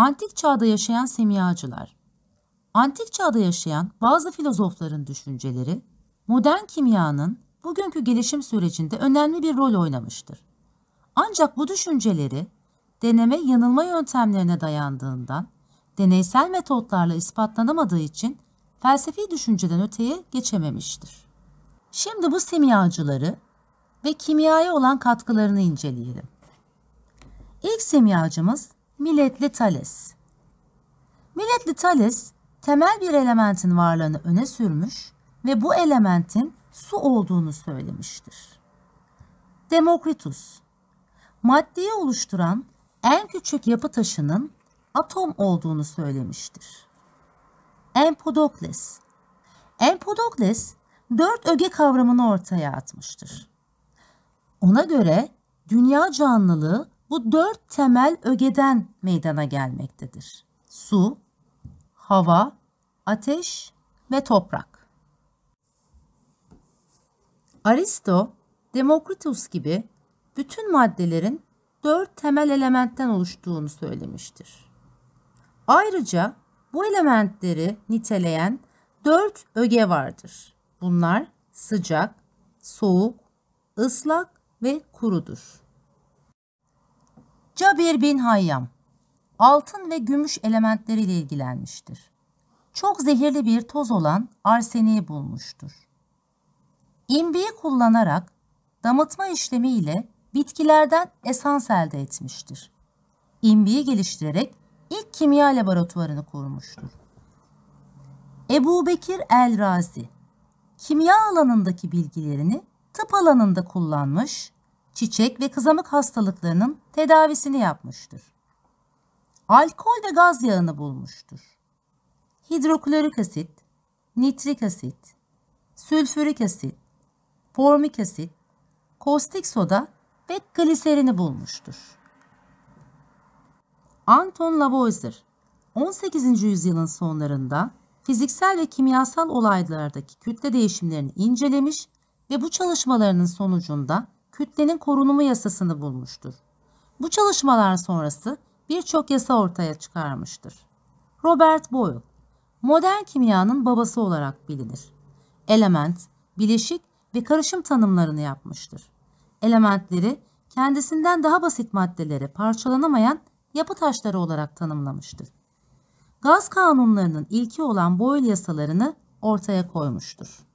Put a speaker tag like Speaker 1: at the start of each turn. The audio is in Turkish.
Speaker 1: Antik çağda yaşayan semiyacılar, Antik çağda yaşayan bazı filozofların düşünceleri modern kimyanın bugünkü gelişim sürecinde önemli bir rol oynamıştır. Ancak bu düşünceleri deneme yanılma yöntemlerine dayandığından deneysel metotlarla ispatlanamadığı için felsefi düşünceden öteye geçememiştir. Şimdi bu semiyacıları ve kimyaya olan katkılarını inceleyelim. İlk semiyacımız. Miletli Thales Miletli Thales temel bir elementin varlığını öne sürmüş ve bu elementin su olduğunu söylemiştir. Demokritus Maddeyi oluşturan en küçük yapı taşının atom olduğunu söylemiştir. Empedokles Empedokles dört öge kavramını ortaya atmıştır. Ona göre dünya canlılığı bu dört temel ögeden meydana gelmektedir. Su, hava, ateş ve toprak. Aristo, Demokritus gibi bütün maddelerin dört temel elementten oluştuğunu söylemiştir. Ayrıca bu elementleri niteleyen dört öge vardır. Bunlar sıcak, soğuk, ıslak ve kurudur. Cabir bin Hayyam altın ve gümüş elementleriyle ilgilenmiştir. Çok zehirli bir toz olan arseniği bulmuştur. İmbiyi kullanarak damıtma işlemiyle bitkilerden esans elde etmiştir. İmbiyi geliştirerek ilk kimya laboratuvarını kurmuştur. Ebu Bekir El Razi kimya alanındaki bilgilerini tıp alanında kullanmış çiçek ve kızamık hastalıklarının tedavisini yapmıştır. Alkol ve gaz yağını bulmuştur. Hidroklorik asit, nitrik asit, sülfürik asit, formik asit, kostik soda ve gliserini bulmuştur. Anton Lavoisier 18. yüzyılın sonlarında fiziksel ve kimyasal olaylardaki kütle değişimlerini incelemiş ve bu çalışmalarının sonucunda kütlenin korunumu yasasını bulmuştur. Bu çalışmalar sonrası birçok yasa ortaya çıkarmıştır. Robert Boyle, modern kimyanın babası olarak bilinir. Element, bileşik ve karışım tanımlarını yapmıştır. Elementleri kendisinden daha basit maddelere parçalanamayan yapı taşları olarak tanımlamıştır. Gaz kanunlarının ilki olan Boyle yasalarını ortaya koymuştur.